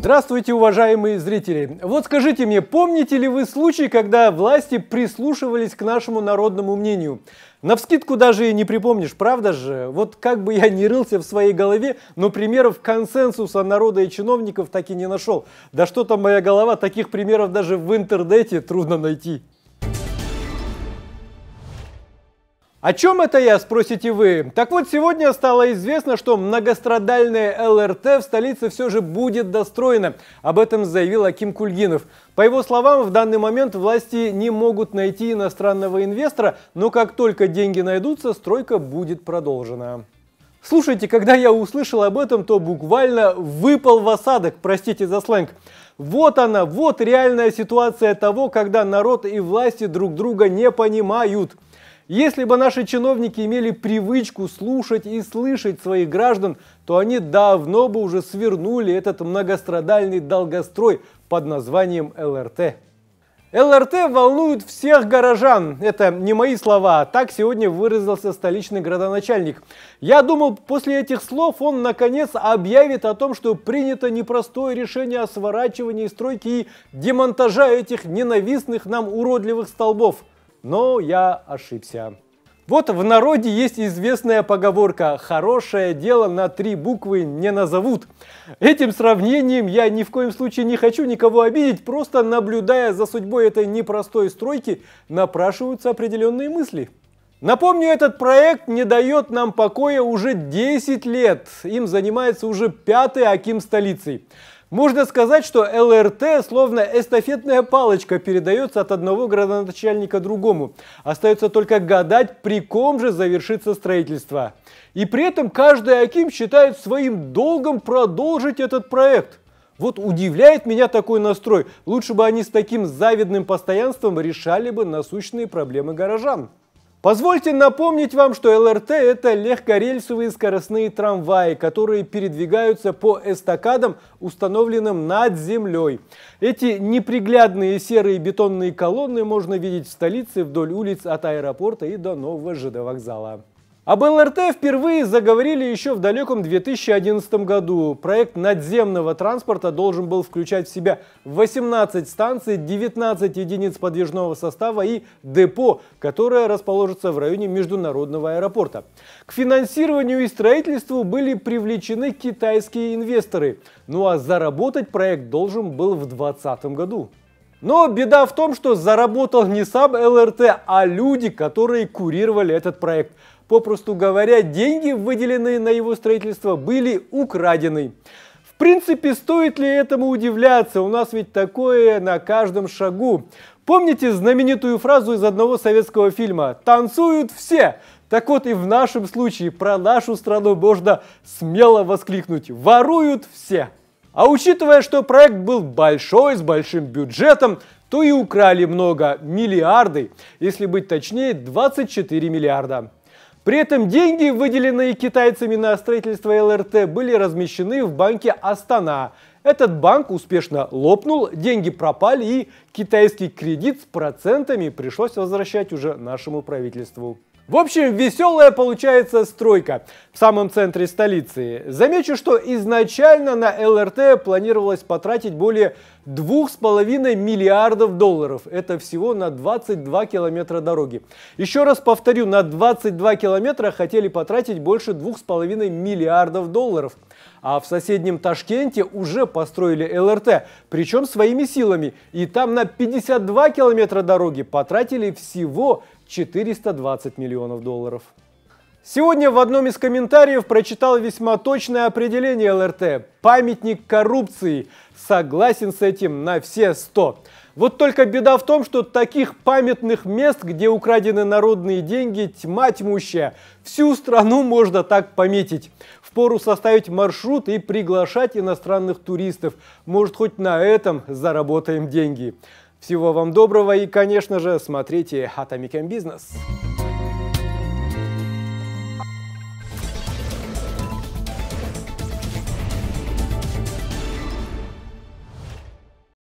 Здравствуйте, уважаемые зрители! Вот скажите мне, помните ли вы случай, когда власти прислушивались к нашему народному мнению? Навскидку даже и не припомнишь, правда же? Вот как бы я ни рылся в своей голове, но примеров консенсуса народа и чиновников так и не нашел. Да что там моя голова, таких примеров даже в интернете трудно найти. О чем это я, спросите вы? Так вот, сегодня стало известно, что многострадальное ЛРТ в столице все же будет достроено. Об этом заявил Аким Кульгинов. По его словам, в данный момент власти не могут найти иностранного инвестора, но как только деньги найдутся, стройка будет продолжена. Слушайте, когда я услышал об этом, то буквально выпал в осадок, простите за сленг. Вот она, вот реальная ситуация того, когда народ и власти друг друга не понимают – если бы наши чиновники имели привычку слушать и слышать своих граждан, то они давно бы уже свернули этот многострадальный долгострой под названием ЛРТ. ЛРТ волнует всех горожан. Это не мои слова, так сегодня выразился столичный градоначальник. Я думал, после этих слов он наконец объявит о том, что принято непростое решение о сворачивании стройки и демонтажа этих ненавистных нам уродливых столбов – но я ошибся. Вот в народе есть известная поговорка «хорошее дело на три буквы не назовут». Этим сравнением я ни в коем случае не хочу никого обидеть, просто наблюдая за судьбой этой непростой стройки, напрашиваются определенные мысли. Напомню, этот проект не дает нам покоя уже 10 лет. Им занимается уже пятый Аким столицей. Можно сказать, что ЛРТ словно эстафетная палочка передается от одного градоначальника другому. Остается только гадать, при ком же завершится строительство. И при этом каждый Аким считает своим долгом продолжить этот проект. Вот удивляет меня такой настрой. Лучше бы они с таким завидным постоянством решали бы насущные проблемы горожан. Позвольте напомнить вам, что ЛРТ – это легкорельсовые скоростные трамваи, которые передвигаются по эстакадам, установленным над землей. Эти неприглядные серые бетонные колонны можно видеть в столице вдоль улиц от аэропорта и до нового ЖД вокзала. Об ЛРТ впервые заговорили еще в далеком 2011 году. Проект надземного транспорта должен был включать в себя 18 станций, 19 единиц подвижного состава и депо, которое расположится в районе международного аэропорта. К финансированию и строительству были привлечены китайские инвесторы. Ну а заработать проект должен был в 2020 году. Но беда в том, что заработал не сам ЛРТ, а люди, которые курировали этот проект – Попросту говоря, деньги, выделенные на его строительство, были украдены. В принципе, стоит ли этому удивляться? У нас ведь такое на каждом шагу. Помните знаменитую фразу из одного советского фильма «Танцуют все»? Так вот и в нашем случае про нашу страну можно смело воскликнуть «Воруют все». А учитывая, что проект был большой, с большим бюджетом, то и украли много, миллиарды, если быть точнее, 24 миллиарда. При этом деньги, выделенные китайцами на строительство ЛРТ, были размещены в банке «Астана». Этот банк успешно лопнул, деньги пропали и китайский кредит с процентами пришлось возвращать уже нашему правительству. В общем, веселая получается стройка в самом центре столицы. Замечу, что изначально на ЛРТ планировалось потратить более 2,5 миллиардов долларов. Это всего на 22 километра дороги. Еще раз повторю, на 22 километра хотели потратить больше 2,5 миллиардов долларов. А в соседнем Ташкенте уже построили ЛРТ, причем своими силами. И там на 52 километра дороги потратили всего 420 миллионов долларов. Сегодня в одном из комментариев прочитал весьма точное определение ЛРТ – памятник коррупции. Согласен с этим на все сто. Вот только беда в том, что таких памятных мест, где украдены народные деньги, тьма тьмущая. Всю страну можно так пометить. Впору составить маршрут и приглашать иностранных туристов. Может, хоть на этом заработаем деньги. Всего вам доброго и, конечно же, смотрите Atomic Business.